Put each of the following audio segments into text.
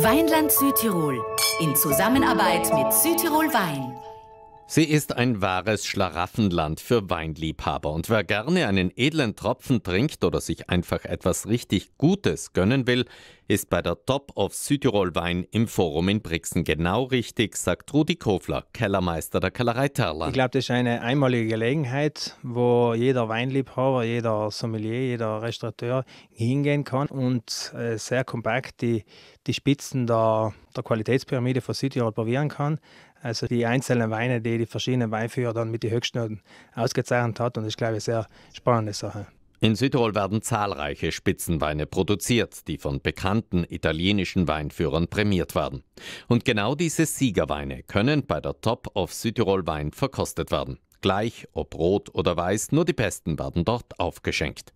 Weinland Südtirol in Zusammenarbeit mit Südtirol Wein. Sie ist ein wahres Schlaraffenland für Weinliebhaber und wer gerne einen edlen Tropfen trinkt oder sich einfach etwas richtig Gutes gönnen will, ist bei der Top of Südtirol Wein im Forum in Brixen genau richtig, sagt Rudi Kofler, Kellermeister der Kellerei Terlan. Ich glaube, das ist eine einmalige Gelegenheit, wo jeder Weinliebhaber, jeder Sommelier, jeder Restaurateur hingehen kann und äh, sehr kompakt die, die Spitzen der, der Qualitätspyramide von Südtirol probieren kann. Also die einzelnen Weine, die die verschiedenen Weinführer dann mit den höchsten ausgezeichnet hat. Und das ist, glaube ich, eine sehr spannende Sache. In Südtirol werden zahlreiche Spitzenweine produziert, die von bekannten italienischen Weinführern prämiert werden. Und genau diese Siegerweine können bei der Top of Südtirol Wein verkostet werden. Gleich, ob rot oder weiß, nur die besten werden dort aufgeschenkt.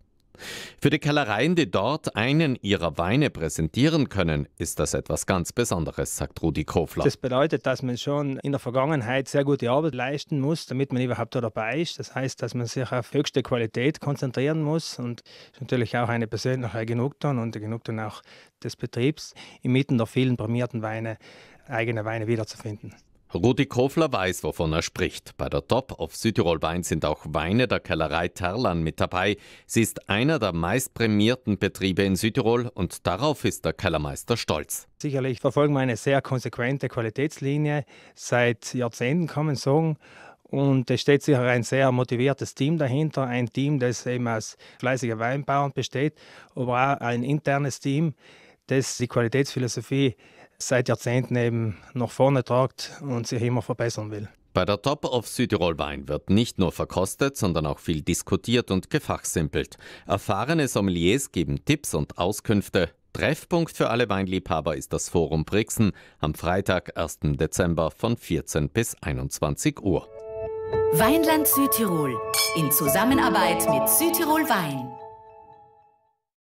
Für die Kellereien, die dort einen ihrer Weine präsentieren können, ist das etwas ganz Besonderes, sagt Rudi Kofler. Das bedeutet, dass man schon in der Vergangenheit sehr gute Arbeit leisten muss, damit man überhaupt dabei ist. Das heißt, dass man sich auf höchste Qualität konzentrieren muss und natürlich auch eine persönliche Genugtuung und die Genugtuung auch des Betriebs inmitten der vielen prämierten Weine eigene Weine wiederzufinden. Rudi Kofler weiß, wovon er spricht. Bei der Top of Südtirol Wein sind auch Weine der Kellerei Terlan mit dabei. Sie ist einer der meistprämierten Betriebe in Südtirol und darauf ist der Kellermeister stolz. Sicherlich verfolgen wir eine sehr konsequente Qualitätslinie seit Jahrzehnten, kann man sagen. Und es steht sicher ein sehr motiviertes Team dahinter, ein Team, das eben aus fleißigen Weinbauern besteht, aber auch ein internes Team, das die Qualitätsphilosophie seit Jahrzehnten eben nach vorne tragt und sich immer verbessern will. Bei der Top of Südtirol Wein wird nicht nur verkostet, sondern auch viel diskutiert und gefachsimpelt. Erfahrene Sommeliers geben Tipps und Auskünfte. Treffpunkt für alle Weinliebhaber ist das Forum Brixen am Freitag, 1. Dezember von 14 bis 21 Uhr. Weinland Südtirol in Zusammenarbeit mit Südtirol Wein.